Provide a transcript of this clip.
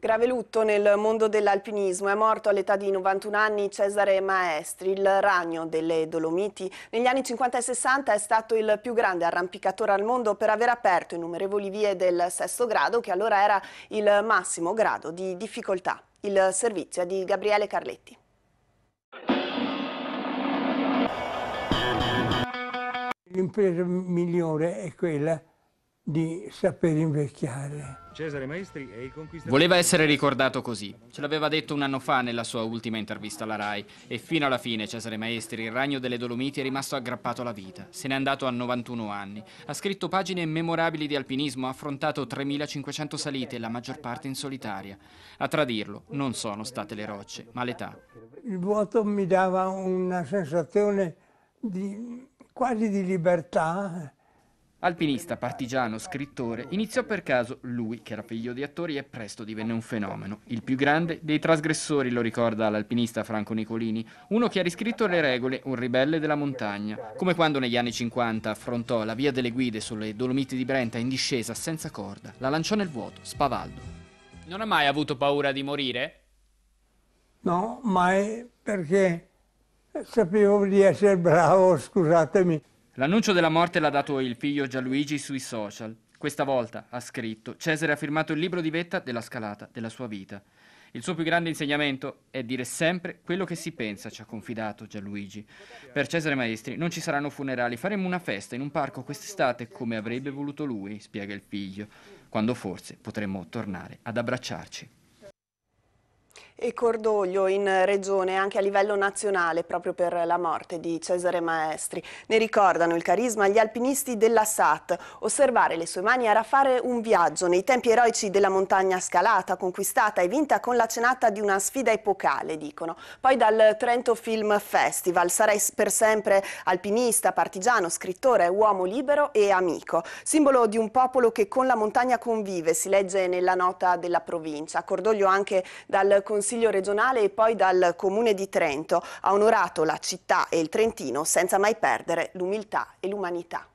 Grave lutto nel mondo dell'alpinismo. È morto all'età di 91 anni Cesare Maestri, il ragno delle Dolomiti. Negli anni 50 e 60 è stato il più grande arrampicatore al mondo per aver aperto innumerevoli vie del sesto grado, che allora era il massimo grado di difficoltà. Il servizio è di Gabriele Carletti. L'impresa migliore è quella di saper invecchiare. Cesare Maestri è il conquistatore. Voleva essere ricordato così, ce l'aveva detto un anno fa nella sua ultima intervista alla RAI e fino alla fine Cesare Maestri, il ragno delle Dolomiti, è rimasto aggrappato alla vita, se n'è andato a 91 anni, ha scritto pagine memorabili di alpinismo, ha affrontato 3.500 salite, la maggior parte in solitaria. A tradirlo non sono state le rocce, ma l'età. Il vuoto mi dava una sensazione di, quasi di libertà, eh. Alpinista, partigiano, scrittore, iniziò per caso lui, che era figlio di attori e presto divenne un fenomeno. Il più grande dei trasgressori, lo ricorda l'alpinista Franco Nicolini, uno che ha riscritto le regole, un ribelle della montagna. Come quando negli anni 50 affrontò la via delle guide sulle Dolomiti di Brenta in discesa senza corda, la lanciò nel vuoto, spavaldo. Non ha mai avuto paura di morire? No, mai, perché sapevo di essere bravo, scusatemi. L'annuncio della morte l'ha dato il figlio Gianluigi sui social. Questa volta, ha scritto, Cesare ha firmato il libro di vetta della scalata della sua vita. Il suo più grande insegnamento è dire sempre quello che si pensa, ci ha confidato Gianluigi. Per Cesare Maestri non ci saranno funerali, faremo una festa in un parco quest'estate come avrebbe voluto lui, spiega il figlio, quando forse potremmo tornare ad abbracciarci. E cordoglio in regione anche a livello nazionale proprio per la morte di Cesare Maestri. Ne ricordano il carisma gli alpinisti della SAT. Osservare le sue mani era fare un viaggio nei tempi eroici della montagna scalata, conquistata e vinta con la cenata di una sfida epocale, dicono. Poi dal Trento Film Festival sarai per sempre alpinista, partigiano, scrittore, uomo libero e amico. Simbolo di un popolo che con la montagna convive, si legge nella nota della provincia. Cordoglio anche dal Consiglio Consiglio regionale e poi dal Comune di Trento, ha onorato la città e il Trentino senza mai perdere l'umiltà e l'umanità.